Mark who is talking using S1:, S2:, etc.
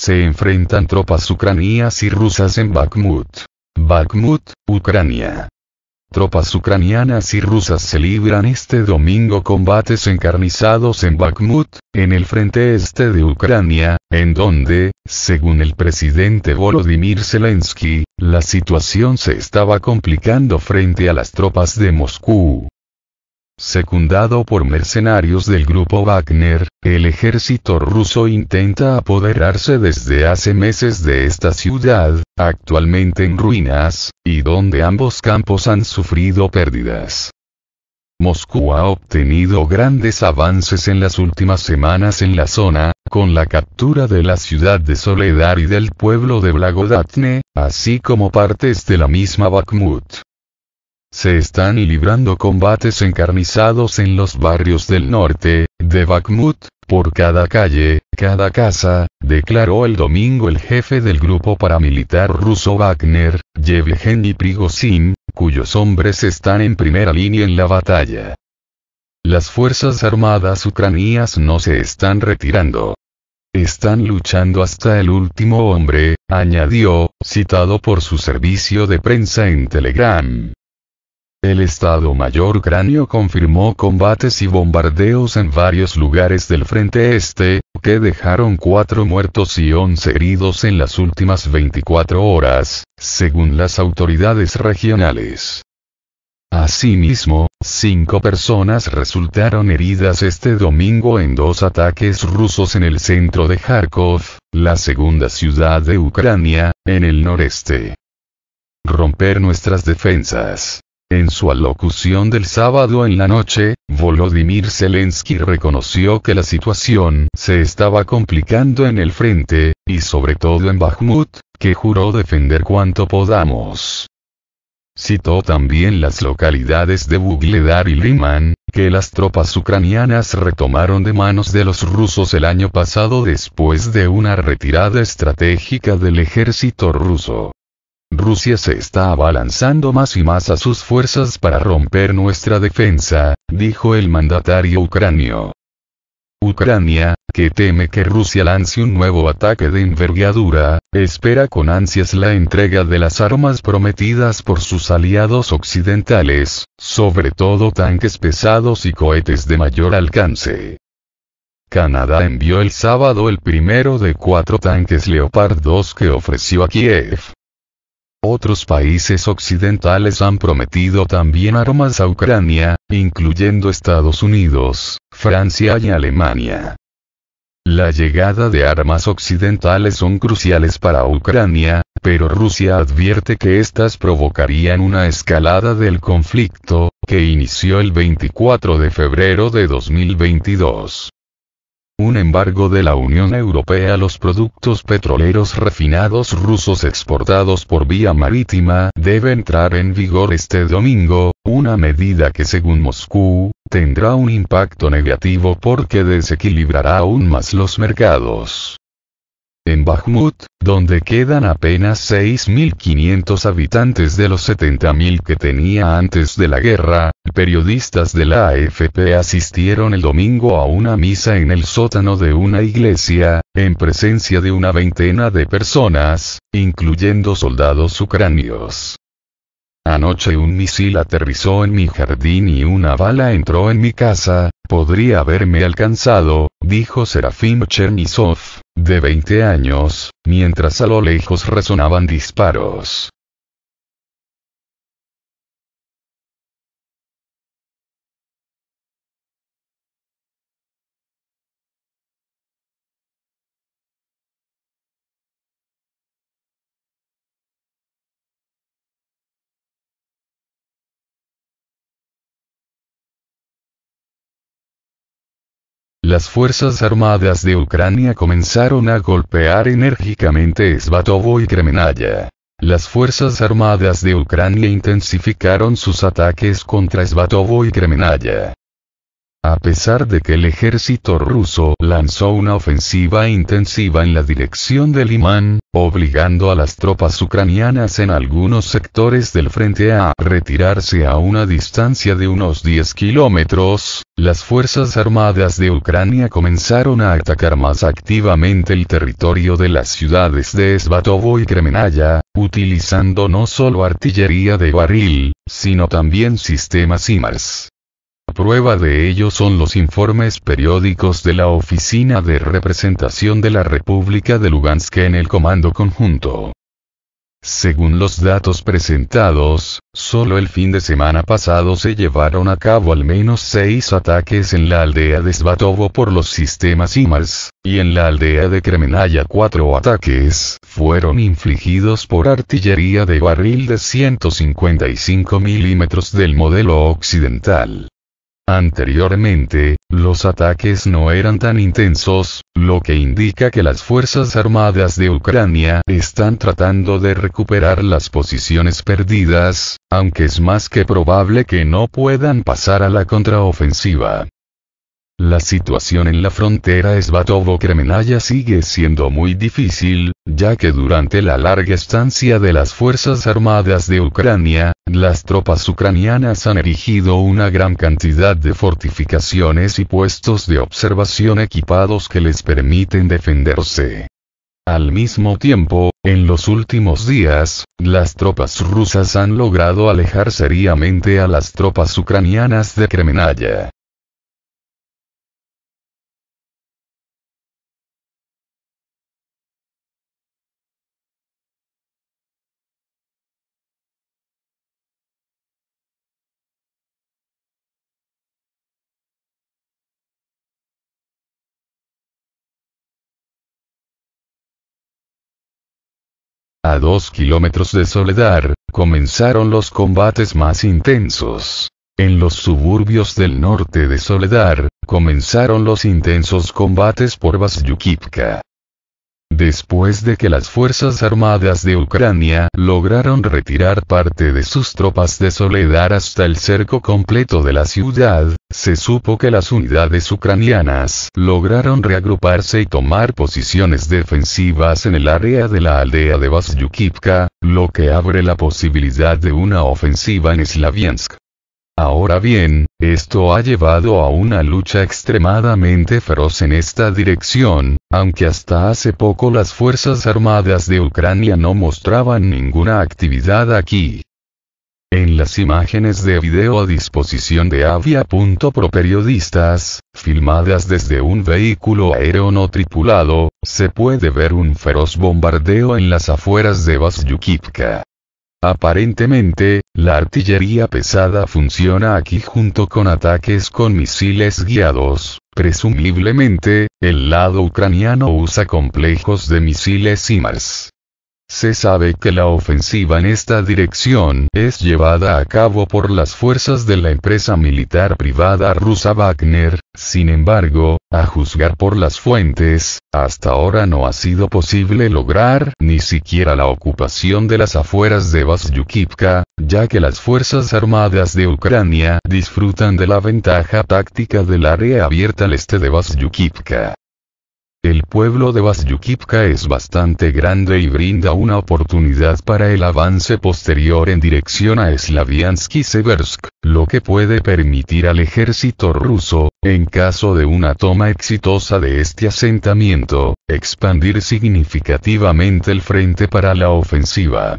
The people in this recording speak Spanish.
S1: se enfrentan tropas ucranianas y rusas en Bakhmut. Bakhmut, Ucrania. Tropas ucranianas y rusas se libran este domingo combates encarnizados en Bakhmut, en el frente este de Ucrania, en donde, según el presidente Volodymyr Zelensky, la situación se estaba complicando frente a las tropas de Moscú. Secundado por mercenarios del grupo Wagner, el ejército ruso intenta apoderarse desde hace meses de esta ciudad, actualmente en ruinas, y donde ambos campos han sufrido pérdidas. Moscú ha obtenido grandes avances en las últimas semanas en la zona, con la captura de la ciudad de Soledar y del pueblo de Blagodatne, así como partes de la misma Bakhmut. Se están librando combates encarnizados en los barrios del norte, de Bakhmut, por cada calle, cada casa, declaró el domingo el jefe del grupo paramilitar ruso Wagner, Yevgeny Prigozhin, cuyos hombres están en primera línea en la batalla. Las Fuerzas Armadas ucranianas no se están retirando. Están luchando hasta el último hombre, añadió, citado por su servicio de prensa en Telegram. El Estado Mayor Cráneo confirmó combates y bombardeos en varios lugares del frente este, que dejaron cuatro muertos y once heridos en las últimas 24 horas, según las autoridades regionales. Asimismo, cinco personas resultaron heridas este domingo en dos ataques rusos en el centro de Kharkov, la segunda ciudad de Ucrania, en el noreste. Romper nuestras defensas. En su alocución del sábado en la noche, Volodymyr Zelensky reconoció que la situación se estaba complicando en el frente, y sobre todo en Bakhmut, que juró defender cuanto podamos. Citó también las localidades de Bugledar y Liman, que las tropas ucranianas retomaron de manos de los rusos el año pasado después de una retirada estratégica del ejército ruso. Rusia se está abalanzando más y más a sus fuerzas para romper nuestra defensa, dijo el mandatario ucranio. Ucrania, que teme que Rusia lance un nuevo ataque de envergadura, espera con ansias la entrega de las armas prometidas por sus aliados occidentales, sobre todo tanques pesados y cohetes de mayor alcance. Canadá envió el sábado el primero de cuatro tanques Leopard 2 que ofreció a Kiev, otros países occidentales han prometido también armas a Ucrania, incluyendo Estados Unidos, Francia y Alemania. La llegada de armas occidentales son cruciales para Ucrania, pero Rusia advierte que estas provocarían una escalada del conflicto, que inició el 24 de febrero de 2022 un embargo de la Unión Europea a los productos petroleros refinados rusos exportados por vía marítima debe entrar en vigor este domingo, una medida que según Moscú, tendrá un impacto negativo porque desequilibrará aún más los mercados en Bakhmut, donde quedan apenas 6.500 habitantes de los 70.000 que tenía antes de la guerra, periodistas de la AFP asistieron el domingo a una misa en el sótano de una iglesia, en presencia de una veintena de personas, incluyendo soldados ucranios. Anoche un misil aterrizó en mi jardín y una bala entró en mi casa, podría haberme alcanzado, dijo Serafim Chernizov, de 20 años, mientras a lo lejos resonaban disparos. las Fuerzas Armadas de Ucrania comenzaron a golpear enérgicamente Svatovo y Kremenaya. Las Fuerzas Armadas de Ucrania intensificaron sus ataques contra Svatovo y Kremenaya. A pesar de que el ejército ruso lanzó una ofensiva intensiva en la dirección del imán, obligando a las tropas ucranianas en algunos sectores del frente a retirarse a una distancia de unos 10 kilómetros, las Fuerzas Armadas de Ucrania comenzaron a atacar más activamente el territorio de las ciudades de Svatovo y Kremenaya, utilizando no solo artillería de barril, sino también sistemas IMARS. Prueba de ello son los informes periódicos de la Oficina de Representación de la República de Lugansk en el Comando Conjunto. Según los datos presentados, solo el fin de semana pasado se llevaron a cabo al menos seis ataques en la aldea de Svatovo por los sistemas IMARS, y en la aldea de Kremenaya cuatro ataques fueron infligidos por artillería de barril de 155 milímetros del modelo occidental. Anteriormente, los ataques no eran tan intensos, lo que indica que las Fuerzas Armadas de Ucrania están tratando de recuperar las posiciones perdidas, aunque es más que probable que no puedan pasar a la contraofensiva. La situación en la frontera Svatovo-Kremenaya sigue siendo muy difícil, ya que durante la larga estancia de las Fuerzas Armadas de Ucrania, las tropas ucranianas han erigido una gran cantidad de fortificaciones y puestos de observación equipados que les permiten defenderse. Al mismo tiempo, en los últimos días, las tropas rusas han logrado alejar seriamente a las tropas ucranianas de Kremenaya. A dos kilómetros de Soledad, comenzaron los combates más intensos. En los suburbios del norte de Soledad, comenzaron los intensos combates por Vasyukivka. Después de que las Fuerzas Armadas de Ucrania lograron retirar parte de sus tropas de Soledad hasta el cerco completo de la ciudad, se supo que las unidades ucranianas lograron reagruparse y tomar posiciones defensivas en el área de la aldea de Vasyukivka, lo que abre la posibilidad de una ofensiva en Slaviansk. Ahora bien, esto ha llevado a una lucha extremadamente feroz en esta dirección, aunque hasta hace poco las Fuerzas Armadas de Ucrania no mostraban ninguna actividad aquí. En las imágenes de video a disposición de avia.pro periodistas, filmadas desde un vehículo aéreo no tripulado, se puede ver un feroz bombardeo en las afueras de Vasyukivka. Aparentemente, la artillería pesada funciona aquí junto con ataques con misiles guiados. Presumiblemente, el lado ucraniano usa complejos de misiles más. Se sabe que la ofensiva en esta dirección es llevada a cabo por las fuerzas de la empresa militar privada rusa Wagner, sin embargo, a juzgar por las fuentes, hasta ahora no ha sido posible lograr ni siquiera la ocupación de las afueras de Vasyukivka, ya que las Fuerzas Armadas de Ucrania disfrutan de la ventaja táctica del área abierta al este de Vasyukivka. El pueblo de Vasyukivka es bastante grande y brinda una oportunidad para el avance posterior en dirección a Slaviansk Seversk, lo que puede permitir al ejército ruso, en caso de una toma exitosa de este asentamiento, expandir significativamente el frente para la ofensiva.